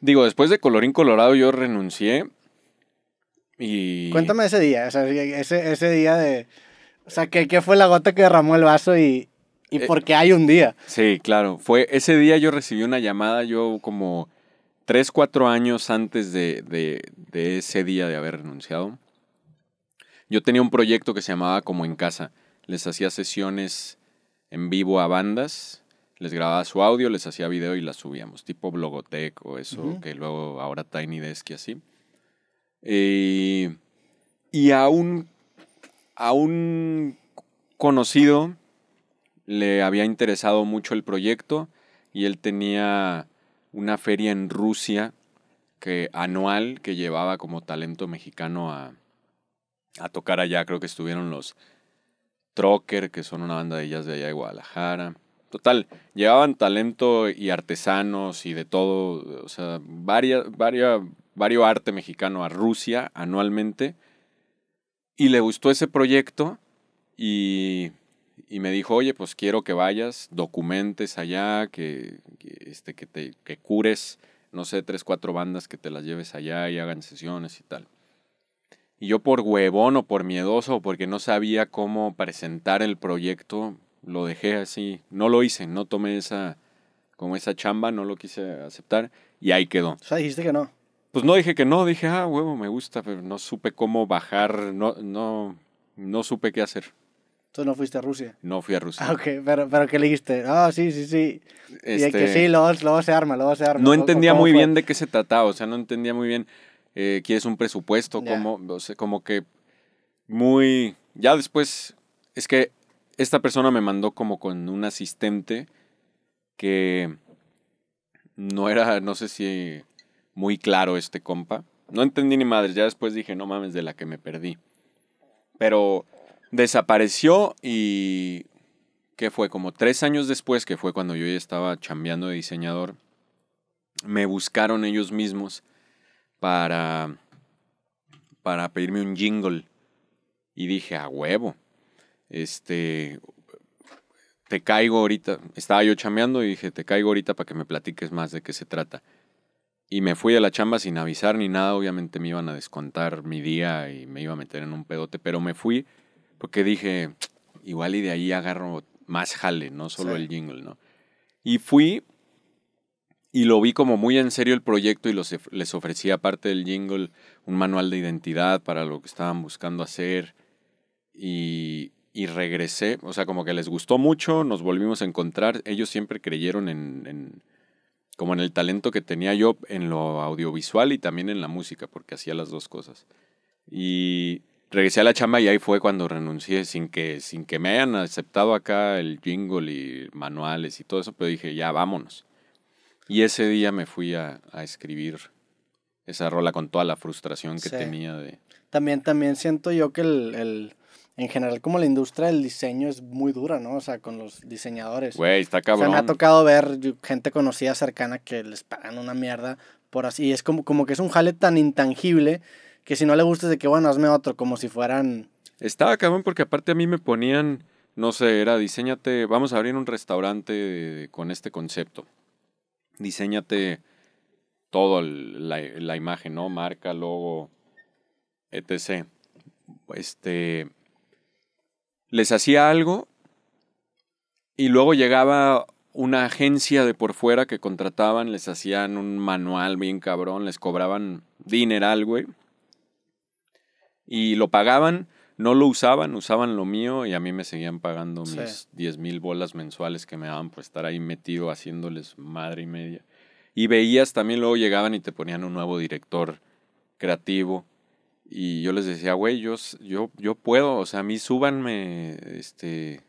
Digo, después de Colorín Colorado yo renuncié y... Cuéntame ese día, o sea, ese, día de... O sea, ¿qué, fue la gota que derramó el vaso y, eh, por qué hay un día? Sí, claro. Fue ese día yo recibí una llamada, yo como 3, 4 años antes de, de, ese día de haber renunciado. Yo tenía un proyecto que se llamaba Como en Casa. Les hacía sesiones en vivo a bandas les grababa su audio, les hacía video y las subíamos, tipo Blogotech o eso, que luego ahora Tiny Desk y así. Eh, y a un, a un conocido le había interesado mucho el proyecto y él tenía una feria en Rusia que, anual que llevaba como talento mexicano a, a tocar allá. Creo que estuvieron los Trocker, que son una banda de ellas de allá de Guadalajara Total, llevaban talento y artesanos y de todo, o sea, varias, varios arte mexicano a Rusia anualmente. Y le gustó ese proyecto y, me dijo, oye, pues quiero que vayas, documentes allá, que, este, que, te, que cures, no sé, tres, cuatro bandas que te las lleves allá y hagan sesiones y tal. Y yo por huevón o por miedoso porque no sabía cómo presentar el proyecto, lo dejé así, no lo hice, no tomé esa, como esa chamba, no lo quise aceptar y ahí quedó. O sea, dijiste que no. Pues no dije que no, dije, ah, huevo, me gusta, pero no supe cómo bajar, no, no, no supe qué hacer. Entonces no fuiste a Rusia. No fui a Rusia. Ah, ok, pero, pero ¿qué le dijiste? Ah, sí, sí, sí. Este... Y que sí, luego, luego, se arma, luego se arma. No entendía muy bien de qué se trataba, o sea, no entendía muy bien, eh, quieres un presupuesto, como, como que muy, ya después, es que esta persona me mandó como con un asistente que no era, no sé si muy claro este compa. No entendí ni madres, ya después dije, no mames, de la que me perdí. Pero desapareció y que fue como tres años después, que fue cuando yo ya estaba chambeando de diseñador, me buscaron ellos mismos para, para pedirme un jingle. Y dije, a huevo este, te caigo ahorita, estaba yo chameando y dije, te caigo ahorita para que me platiques más de qué se trata. Y me fui a la chamba sin avisar ni nada, obviamente me iban a descontar mi día y me iba a meter en un pedote, pero me fui porque dije, igual y de ahí agarro más jale, no solo el jingle, ¿no? Y fui y lo vi como muy en serio el proyecto y los, les ofrecí aparte del jingle un manual de identidad para lo que estaban buscando hacer y, y regresé, o sea, como que les gustó mucho, nos volvimos a encontrar, ellos siempre creyeron en, en como en el talento que tenía yo en lo audiovisual y también en la música, porque hacía las dos cosas. Y regresé a la chamba y ahí fue cuando renuncié, sin que, sin que me hayan aceptado acá el jingle y manuales y todo eso, pero dije, ya, vámonos. Y ese día me fui a, escribir esa rola con toda la frustración que tenía de... También, también siento yo que el, en general como la industria del diseño es muy dura, ¿no? O sea, con los diseñadores. Güey, está cabrón. O me ha tocado ver gente conocida, cercana, que les pagan una mierda por así. Y es como, como que es un jale tan intangible que si no le gusta, es de que, bueno, hazme otro, como si fueran... Estaba cabrón porque aparte a mí me ponían, no sé, era diseñate, vamos a abrir un restaurante con este concepto. Diseñate toda la, la imagen, ¿no? Marca, logo, etc. Este, les hacía algo y luego llegaba una agencia de por fuera que contrataban, les hacían un manual bien cabrón, les cobraban dineral, güey. Y lo pagaban, no lo usaban, usaban lo mío y a mí me seguían pagando mis 10 mil bolas mensuales que me daban por estar ahí metido haciéndoles madre y media. Y veías también, luego llegaban y te ponían un nuevo director creativo y yo les decía, güey, yo, yo, puedo, o sea, a mí súbanme este,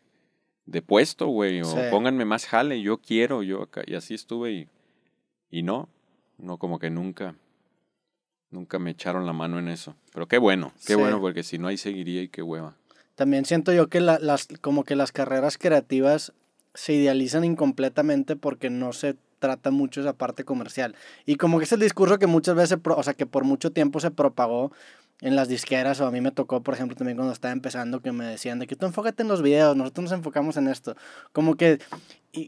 de puesto, güey, o pónganme más jale, yo quiero, yo acá. Y así estuve y, no, no como que nunca, nunca me echaron la mano en eso. Pero qué bueno, qué bueno, porque si no ahí seguiría y qué hueva. También siento yo que las, como que las carreras creativas se idealizan incompletamente porque no se trata mucho esa parte comercial. Y como que es el discurso que muchas veces, o sea, que por mucho tiempo se propagó en las disqueras, o a mí me tocó, por ejemplo, también cuando estaba empezando, que me decían de que tú enfócate en los videos, nosotros nos enfocamos en esto. Como que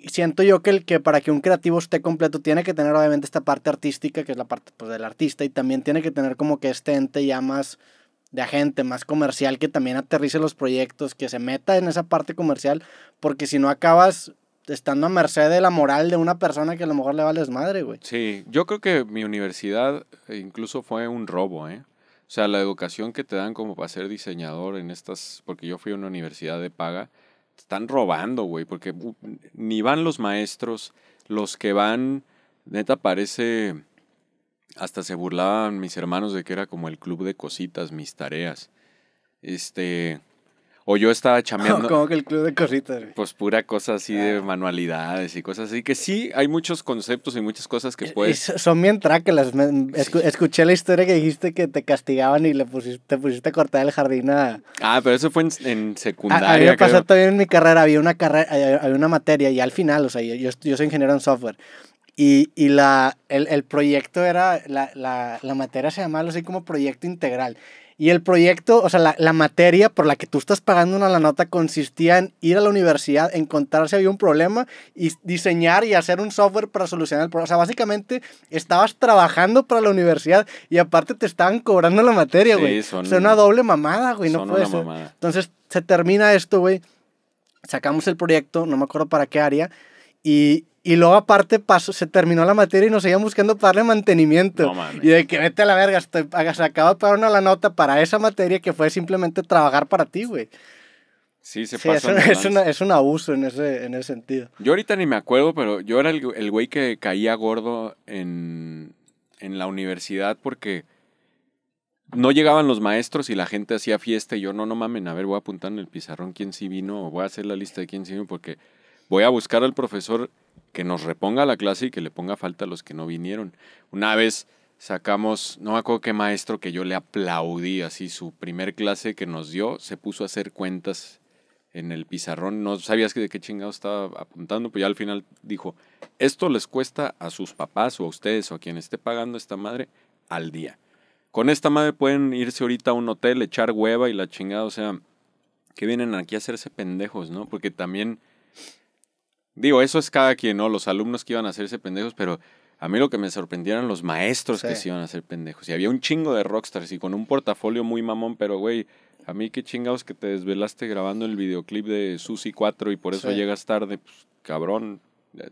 siento yo que, el, que para que un creativo esté completo tiene que tener obviamente esta parte artística, que es la parte pues, del artista, y también tiene que tener como que este ente ya más de agente, más comercial, que también aterrice los proyectos, que se meta en esa parte comercial, porque si no acabas estando a merced de la moral de una persona que a lo mejor le vales madre, güey. Sí, yo creo que mi universidad eh, incluso fue un robo, ¿eh? O sea, la educación que te dan como para ser diseñador en estas, porque yo fui a una universidad de paga, te están robando, güey, porque ni van los maestros, los que van, neta parece, hasta se burlaban mis hermanos de que era como el club de cositas, mis tareas. Este, o yo estaba chameando. Como que el club de cositas, Pues pura cosa así de ah. manualidades y cosas así. Que sí, hay muchos conceptos y muchas cosas que eh, puedes. son bien tráquelas. Escuché la historia que dijiste que te castigaban y le te pusiste a cortar el jardín a. Ah, pero eso fue en, en secundaria. A, pasado mí en mi carrera. Había una, carrera, había una materia y al final, o sea, yo, yo soy ingeniero en software. Y, y la, el, el, proyecto era, la, la, la materia se llamaba así como proyecto integral. Y el proyecto, o sea, la, la, materia por la que tú estás pagando una la nota consistía en ir a la universidad, encontrar si había un problema y diseñar y hacer un software para solucionar el problema. O sea, básicamente estabas trabajando para la universidad y aparte te estaban cobrando la materia, güey. Sí, son, o sea, una doble mamada, güey, no puede ser. Mamada. Entonces se termina esto, güey. Sacamos el proyecto, no me acuerdo para qué área. Y, y luego aparte se terminó la materia y nos seguían buscando para darle mantenimiento. y de que vete a la verga, se acaba de pagar una la nota para esa materia que fue simplemente trabajar para ti, güey. Sí, se sí, pasó. Es, es, un abuso en ese, en ese sentido. Yo ahorita ni me acuerdo, pero yo era el, güey que caía gordo en, en la universidad porque no llegaban los maestros y la gente hacía fiesta y yo, no, no mamen, a ver, voy a apuntar en el pizarrón quién sí vino o voy a hacer la lista de quién sí vino porque voy a buscar al profesor que nos reponga la clase y que le ponga falta a los que no vinieron. Una vez sacamos, no me acuerdo qué maestro que yo le aplaudí, así su primer clase que nos dio, se puso a hacer cuentas en el pizarrón, no sabías de qué chingado estaba apuntando, pues ya al final dijo, esto les cuesta a sus papás o a ustedes o a quien esté pagando esta madre al día. Con esta madre pueden irse ahorita a un hotel, echar hueva y la chingada, o sea, que vienen aquí a hacerse pendejos, ¿no? Porque también Digo, eso es cada quien, ¿no? Los alumnos que iban a hacerse pendejos, pero a mí lo que me sorprendieron los maestros que se iban a hacer pendejos. Y había un chingo de rockstars y con un portafolio muy mamón, pero güey, a mí qué chingados que te desvelaste grabando el videoclip de Susi 4 y por eso llegas tarde. Pues, cabrón,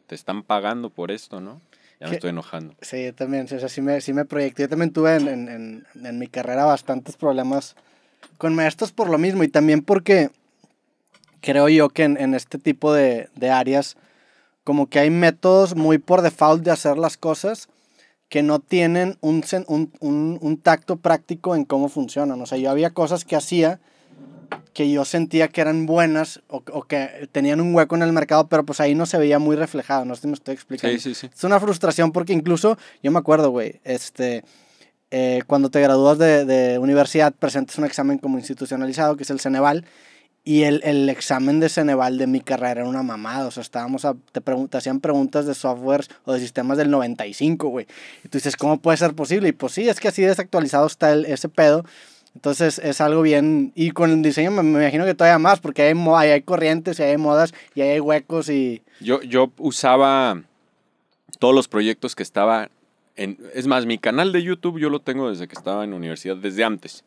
te están pagando por esto, ¿no? Ya me estoy enojando. Sí, yo también, o sea, sí me, sí me proyecté. Yo también tuve en mi carrera bastantes problemas con maestros por lo mismo y también porque creo yo que en, este tipo de, de, áreas, como que hay métodos muy por default de hacer las cosas que no tienen un, un, un, tacto práctico en cómo funcionan. O sea, yo había cosas que hacía que yo sentía que eran buenas o, que tenían un hueco en el mercado, pero pues ahí no se veía muy reflejado, no sé si me estoy explicando. Sí, sí, sí. Es una frustración porque incluso, yo me acuerdo, güey, este... Eh, cuando te gradúas de, de, universidad, presentas un examen como institucionalizado, que es el Ceneval, y el, el, examen de Ceneval de mi carrera era una mamada. O sea, estábamos te, hacían preguntas de softwares o de sistemas del 95, güey. Y tú dices, ¿cómo puede ser posible? Y pues sí, es que así desactualizado está el, ese pedo. Entonces es algo bien. Y con el diseño me, imagino que todavía más, porque hay, hay, hay corrientes y hay modas y hay huecos y. Yo, yo usaba todos los proyectos que estaba en. Es más, mi canal de YouTube yo lo tengo desde que estaba en universidad, desde antes.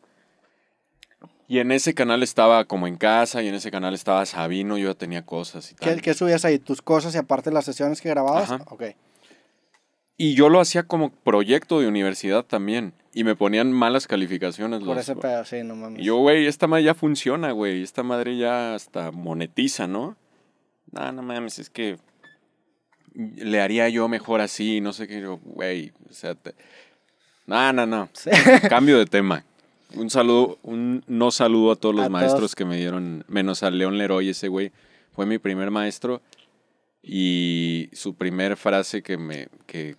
Y en ese canal estaba como en casa, y en ese canal estaba Sabino, yo ya tenía cosas y tal. ¿Qué, subías ahí? ¿Tus cosas y aparte las sesiones que grababas? Ajá. Ok. Y yo lo hacía como proyecto de universidad también. Y me ponían malas calificaciones. Por ese pedo, sí, no mames. yo, güey, esta madre ya funciona, güey. Esta madre ya hasta monetiza, ¿no? No, no mames, es que le haría yo mejor así, no sé qué. güey, o sea, te... no, no, no. Cambio de tema. Un saludo, un no saludo a todos los maestros que me dieron, menos a León Leroy, ese güey. Fue mi primer maestro y su primer frase que me, que,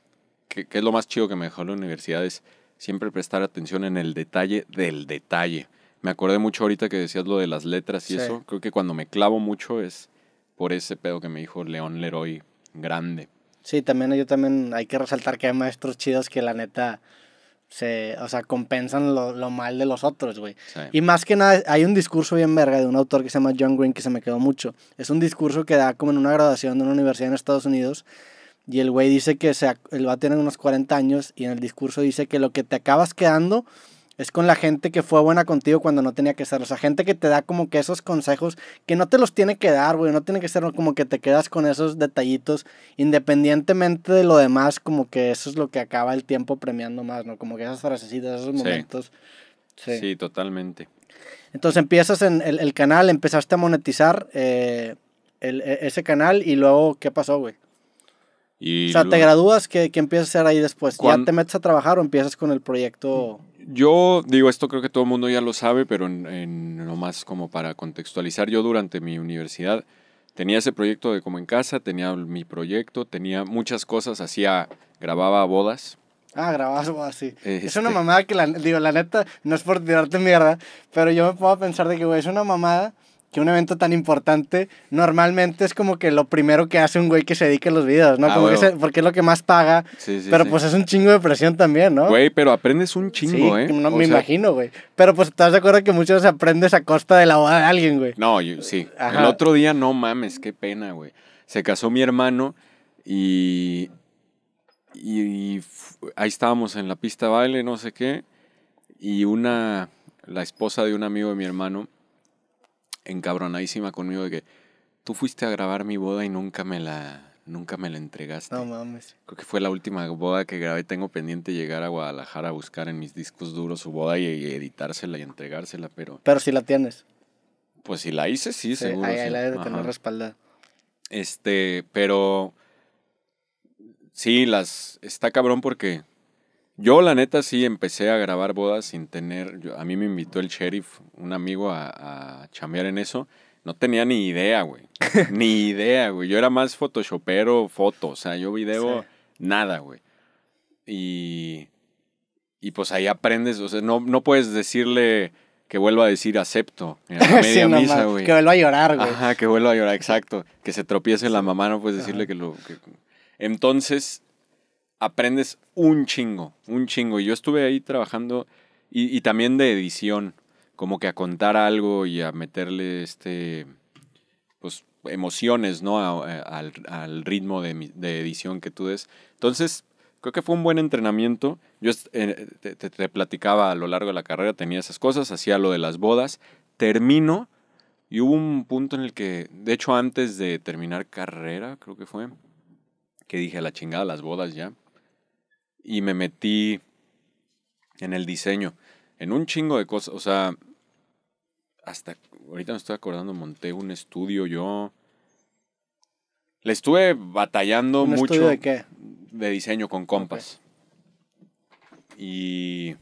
es lo más chido que me dejó la universidad es siempre prestar atención en el detalle del detalle. Me acordé mucho ahorita que decías lo de las letras y eso. Creo que cuando me clavo mucho es por ese pedo que me dijo León Leroy, grande. Sí, también yo también hay que resaltar que hay maestros chidos que la neta se, o sea, compensan lo, mal de los otros, güey. Y más que nada, hay un discurso bien verga de un autor que se llama John Green que se me quedó mucho. Es un discurso que da como en una graduación de una universidad en Estados Unidos. Y el güey dice que se, él va a tener unos 40 años y en el discurso dice que lo que te acabas quedando es con la gente que fue buena contigo cuando no tenía que ser. O sea, gente que te da como que esos consejos que no te los tiene que dar, güey. No tiene que ser como que te quedas con esos detallitos. Independientemente de lo demás, como que eso es lo que acaba el tiempo premiando más, ¿no? Como que esas frasecitas, esos momentos. Sí, sí. totalmente. Entonces empiezas en el, canal, empezaste a monetizar eh, e, ese canal y luego, ¿qué pasó, güey? o sea, ¿te gradúas? que ¿Qué, empiezas a hacer ahí después? ¿Ya te metes a trabajar o empiezas con el proyecto? Mm. Yo digo, esto creo que todo el mundo ya lo sabe, pero en, nomás como para contextualizar, yo durante mi universidad tenía ese proyecto de Como en Casa, tenía mi proyecto, tenía muchas cosas, hacía, grababa bodas. Ah, grababas bodas, sí. Es una este mamada que, la, digo, la neta, no es por tirarte mierda, pero yo me puedo pensar de que, es una mamada que un evento tan importante normalmente es como que lo primero que hace un güey que se dedique a los videos, ¿no? Ah, como que porque es lo que más paga. pero pues es un chingo de presión también, ¿no? Güey, pero aprendes un chingo, ¿eh? No, me imagino, güey. Pero pues estás de acuerdo que muchos aprendes a costa de la boda de alguien, güey. No, sí. El otro día, no mames, qué pena, güey. Se casó mi hermano y. Y, y ahí estábamos en la pista de baile, no sé qué. Y una. La esposa de un amigo de mi hermano encabronadísima conmigo de que tú fuiste a grabar mi boda y nunca me la nunca me la entregaste. No mames. Creo que fue la última boda que grabé. Tengo pendiente llegar a Guadalajara a buscar en mis discos duros su boda y, editársela y entregársela, pero. Pero si la tienes. Pues si la hice, sí, seguro. Ahí, la la de tener respaldada. Este, pero. Sí, las. Está cabrón porque yo la neta sí empecé a grabar bodas sin tener, a mí me invitó el sheriff, un amigo a, a chambear en eso. No tenía ni idea, güey. ni idea, güey. Yo era más photoshopero, foto, o sea, yo video nada, güey. Y, y pues ahí aprendes, o sea, no, puedes decirle que vuelva a decir acepto en la media misa, güey. Que vuelva a llorar, güey. Ajá, que vuelva a llorar, exacto. Que se tropiece la mamá, no puedes decirle que lo... Entonces, aprendes un chingo, un chingo. Y yo estuve ahí trabajando y, también de edición, como que a contar algo y a meterle este, pues emociones, ¿no? Eh, al, ritmo de, edición que tú des. Entonces, creo que fue un buen entrenamiento. Yo eh, te, te platicaba a lo largo de la carrera, tenía esas cosas, hacía lo de las bodas, termino y hubo un punto en el que, de hecho, antes de terminar carrera, creo que fue, que dije, a la chingada, las bodas ya y me metí en el diseño, en un chingo de cosas, o sea, hasta ahorita me estoy acordando, monté un estudio yo. Le estuve batallando mucho. Estudio de qué? De diseño con compas. Y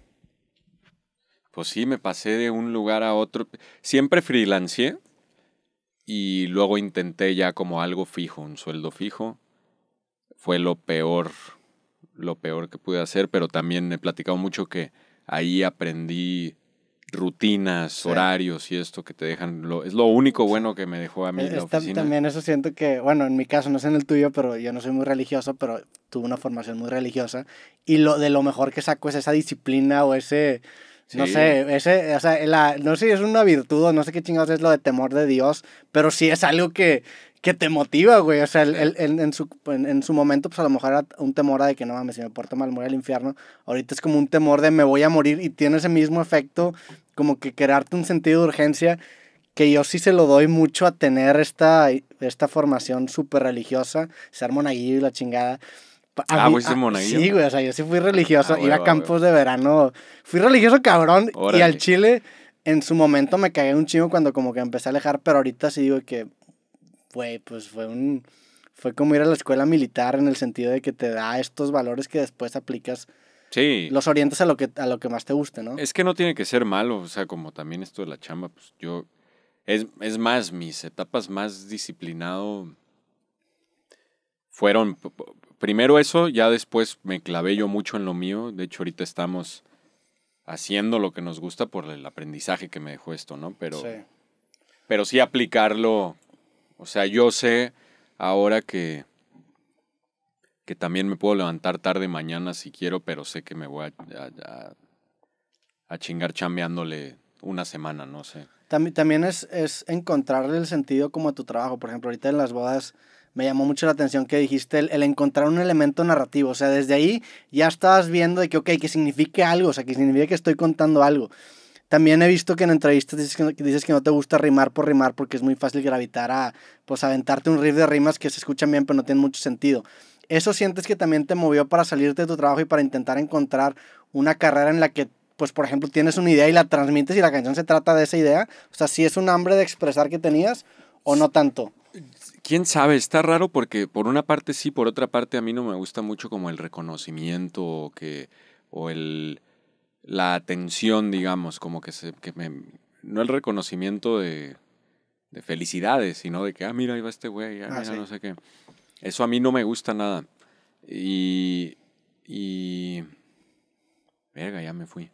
pues sí, me pasé de un lugar a otro. Siempre freelancé y luego intenté ya como algo fijo, un sueldo fijo. Fue lo peor lo peor que pude hacer, pero también he platicado mucho que ahí aprendí rutinas, horarios y esto que te dejan, lo, es lo único bueno que me dejó a mí e-, la oficina. También eso siento que, bueno, en mi caso, no sé en el tuyo, pero yo no soy muy religioso, pero tuve una formación muy religiosa y lo de lo mejor que saco es esa disciplina o ese no sé, ese, o sea, no sé si es una virtud o no sé qué chingados es lo de temor de Dios, pero sí es algo que, que te motiva, güey. O sea, el, en, su, momento, pues a lo mejor era un temor de que no mames, si me porto mal, voy al infierno. Ahorita es como un temor de me voy a morir y tiene ese mismo efecto, como que crearte un sentido de urgencia, que yo sí se lo doy mucho a tener esta, esta formación súper religiosa, ser monaguillo y la chingada ah, Sí, güey, o sea, yo sí fui ah, religioso, iba a campos de verano. Fui religioso cabrón y al chile en su momento me cagué un chingo cuando como que empecé a alejar, pero ahorita sí digo que, güey, pues fue un... Fue como ir a la escuela militar en el sentido de que te da estos valores que después aplicas. Sí. Los orientas a lo que, a lo que más te guste, ¿no? Es que no tiene que ser malo, o sea, como también esto de la chamba, pues yo... Es, es más, mis etapas más disciplinado fueron primero eso, ya después me clavé yo mucho en lo mío. De hecho, ahorita estamos haciendo lo que nos gusta por el aprendizaje que me dejó esto, ¿no? Pero sí, pero sí aplicarlo. O sea, yo sé ahora que, que también me puedo levantar tarde mañana si quiero, pero sé que me voy a, chingar chambeándole una semana, no sé. También, también es, es encontrarle el sentido como a tu trabajo. Por ejemplo, ahorita en las bodas me llamó mucho la atención que dijiste el, encontrar un elemento narrativo. O sea, desde ahí ya estabas viendo de que, ok, que signifique algo, o sea, que significa que estoy contando algo. También he visto que en entrevistas dices que, no, dices que no te gusta rimar por rimar porque es muy fácil gravitar a, pues, aventarte un riff de rimas que se escuchan bien pero no tienen mucho sentido. ¿Eso sientes que también te movió para salirte de tu trabajo y para intentar encontrar una carrera en la que pues por ejemplo tienes una idea y la transmites y la canción se trata de esa idea. O sea, si es un hambre de expresar que tenías o no tanto quién sabe, está raro porque por una parte sí, por otra parte a mí no me gusta mucho como el reconocimiento o que el la atención, digamos, como que se no el reconocimiento de, de felicidades, sino de que ah mira, ahí va este güey, ah, ah no sé qué. Eso a mí no me gusta nada. Y y verga, ya me fui.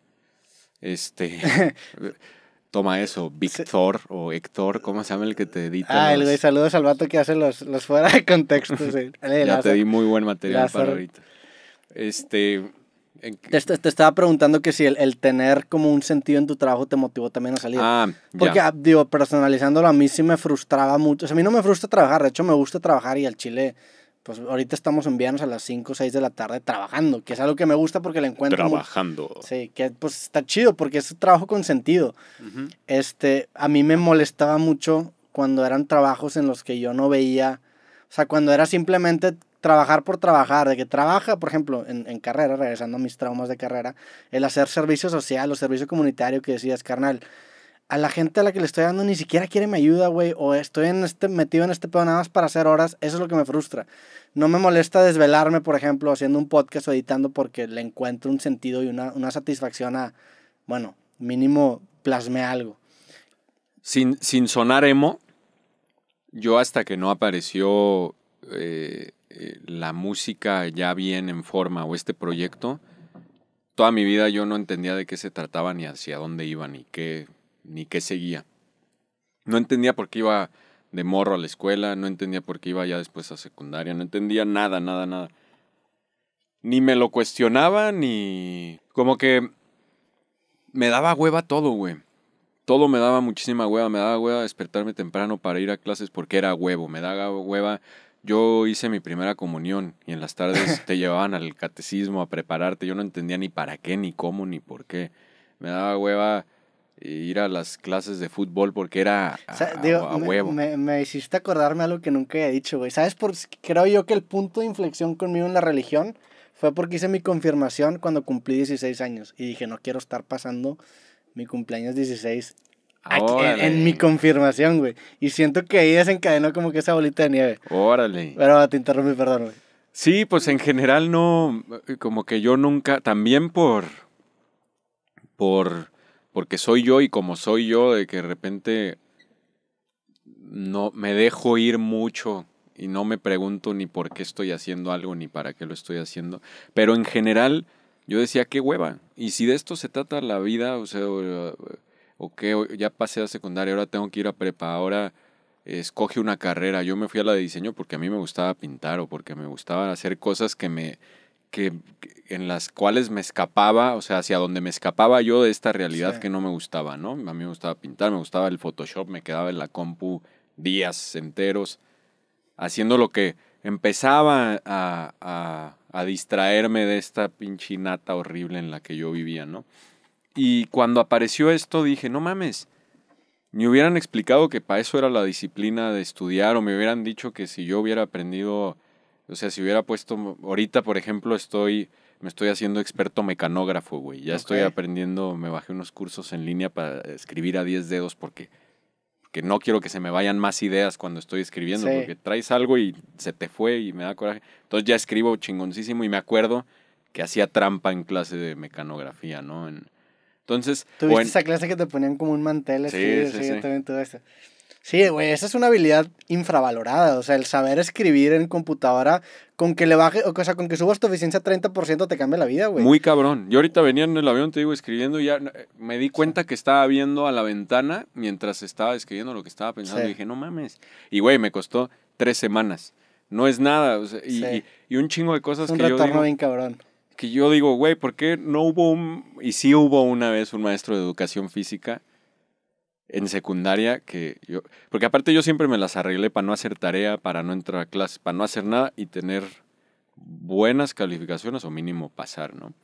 Este Toma eso, Víctor o Héctor, ¿cómo se llama el que te edita? Ah, el güey, saludos al vato que hace los, los fuera de contexto. Sí. ya te di muy buen material para ahorita. Este, te, estaba preguntando que si el, tener como un sentido en tu trabajo te motivó también a salir. Ah, Porque, ah, digo, personalizándolo, a mí sí me frustraba mucho. O sea, a mí no me frustra trabajar, de hecho me gusta trabajar y al chile pues ahorita estamos en a las 5 o 6 de la tarde trabajando, que es algo que me gusta porque le encuentro. Trabajando. sí, que pues está chido porque es trabajo con sentido. Este, a mí me molestaba mucho cuando eran trabajos en los que yo no veía, o sea, cuando era simplemente trabajar por trabajar, de que trabaja, por ejemplo, en, en carrera, regresando a mis traumas de carrera, el hacer servicio social o servicio comunitario que decías, carnal, a la gente a la que le estoy dando ni siquiera quiere mi ayuda, güey, o estoy en este, metido en este pedo nada más para hacer horas, eso es lo que me frustra. No me molesta desvelarme, por ejemplo, haciendo un podcast o editando porque le encuentro un sentido y una, satisfacción a, bueno, mínimo plasme algo. Sin, sin sonar emo, yo hasta que no apareció eh, eh, la música ya bien en forma o este proyecto, toda mi vida yo no entendía de qué se trataba ni hacia dónde iba ni qué ni qué seguía. No entendía por qué iba de morro a la escuela, no entendía por qué iba ya después a secundaria, no entendía nada, nada, nada. Ni me lo cuestionaba, ni... Como que me daba hueva todo, güey. Todo me daba muchísima hueva, me daba hueva despertarme temprano para ir a clases porque era huevo, me daba hueva yo hice mi primera comunión y en las tardes te llevaban al catecismo a prepararte. Yo no entendía ni para qué, ni cómo, ni por qué. Me daba hueva ir a las clases de fútbol porque era a, huevo. Me, hiciste acordarme algo que nunca he dicho, güey. ¿Sabes? Por, creo yo que el punto de inflexión conmigo en la religión fue porque hice mi confirmación cuando cumplí 16 años y dije, no quiero estar pasando mi cumpleaños 16 en, en, mi confirmación, güey. Y siento que ahí desencadenó como que esa bolita de nieve. Órale. Pero te interrumpí, perdón, güey. Sí, pues en general no, como que yo nunca, también por, por, porque soy yo y como soy yo, de que de repente no me dejo ir mucho y no me pregunto ni por qué estoy haciendo algo ni para qué lo estoy haciendo. Pero en general, yo decía, qué hueva. Y si de esto se trata la vida, o sea, o, qué, ya pasé a secundaria, ahora tengo que ir a prepa, ahora escoge una carrera. Yo me fui a la de diseño porque a mí me gustaba pintar o porque me gustaban hacer cosas que me que, en las cuales me escapaba, o sea, hacia donde me escapaba yo de esta realidad que no me gustaba, ¿no? A mí me gustaba pintar, me gustaba el Photoshop, me quedaba en la compu días enteros haciendo lo que empezaba a, a distraerme de esta pinchinata horrible en la que yo vivía, ¿no? Y cuando apareció esto dije, no mames, me hubieran explicado que para eso era la disciplina de estudiar o me hubieran dicho que si yo hubiera aprendido o sea, si hubiera puesto, ahorita por ejemplo estoy, me estoy haciendo experto mecanógrafo, güey. Ya estoy aprendiendo, me bajé unos cursos en línea para escribir a 10 dedos porque, no quiero que se me vayan más ideas cuando estoy escribiendo, porque traes algo y se te fue y me da coraje. Entonces ya escribo chingoncísimo y me acuerdo que hacía trampa en clase de mecanografía, ¿no? En, entonces... Tuviste esa clase que te ponían como un mantel, así, sí, yo también todo eso. Sí, güey, esa es una habilidad infravalorada. O sea, el saber escribir en computadora con que le baje, o sea, con que subas tu eficiencia 30% te cambia la vida, güey. Muy cabrón. Yo ahorita venía en el avión, te digo, escribiendo y ya eh, me di cuenta que estaba viendo a la ventana mientras estaba escribiendo lo que estaba pensando. Y dije, no mames. Y, güey, me costó tres semanas. No es nada. y, un chingo de cosas que yo digo, bien cabrón. Que yo digo, güey, ¿por qué no hubo un... Y sí hubo una vez un maestro de educación física en secundaria que yo. Porque aparte yo siempre me las arreglé para no hacer tarea, para no entrar a clase, para no hacer nada y tener buenas calificaciones o mínimo pasar, ¿no?